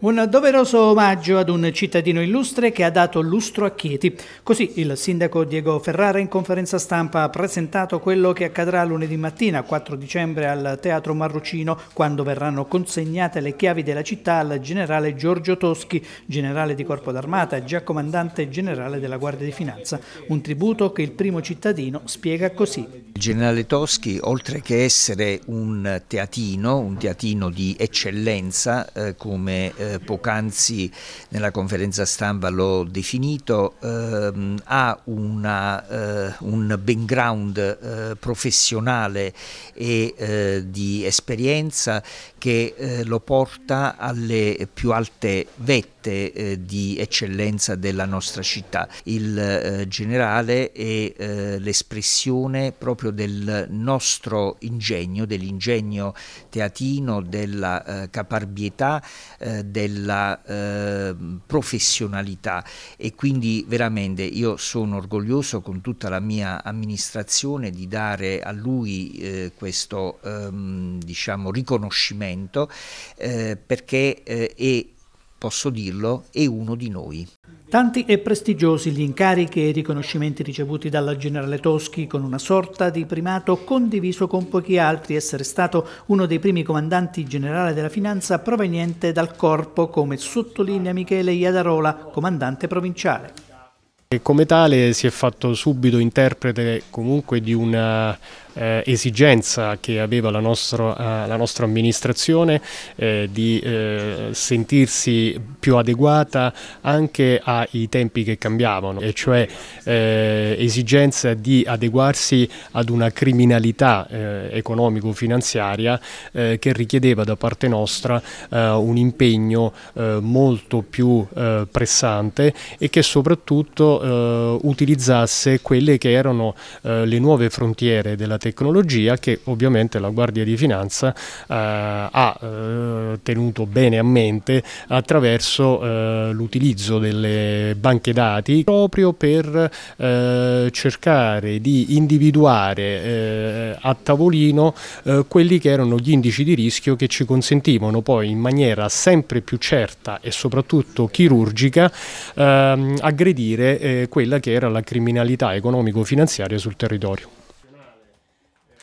Un doveroso omaggio ad un cittadino illustre che ha dato lustro a Chieti. Così il sindaco Diego Ferrara in conferenza stampa ha presentato quello che accadrà lunedì mattina 4 dicembre al Teatro Marrucino quando verranno consegnate le chiavi della città al generale Giorgio Toschi, generale di Corpo d'Armata, già comandante generale della Guardia di Finanza. Un tributo che il primo cittadino spiega così. Il generale Toschi, oltre che essere un teatino, un teatino di eccellenza, eh, eh, come eh, poc'anzi nella conferenza stampa l'ho definito, ehm, ha una, eh, un background eh, professionale e eh, di esperienza che lo porta alle più alte vette di eccellenza della nostra città. Il generale è l'espressione proprio del nostro ingegno, dell'ingegno teatino, della caparbietà eh, della eh, professionalità e quindi veramente io sono orgoglioso con tutta la mia amministrazione di dare a lui eh, questo ehm, diciamo, riconoscimento eh, perché eh, è posso dirlo, è uno di noi. Tanti e prestigiosi gli incarichi e i riconoscimenti ricevuti dalla generale Toschi con una sorta di primato condiviso con pochi altri, essere stato uno dei primi comandanti generale della finanza proveniente dal corpo, come sottolinea Michele Iadarola, comandante provinciale. E come tale si è fatto subito interprete comunque di una eh, esigenza che aveva la, nostro, eh, la nostra amministrazione eh, di eh, sentirsi più adeguata anche ai tempi che cambiavano, e cioè eh, esigenza di adeguarsi ad una criminalità economico-finanziaria che richiedeva da parte nostra un impegno molto più pressante e che soprattutto utilizzasse quelle che erano le nuove frontiere della tecnologia che ovviamente la Guardia di Finanza eh, ha eh, tenuto bene a mente attraverso eh, l'utilizzo delle banche dati proprio per eh, cercare di individuare eh, a tavolino eh, quelli che erano gli indici di rischio che ci consentivano poi in maniera sempre più certa e soprattutto chirurgica ehm, aggredire quella che era la criminalità economico-finanziaria sul territorio.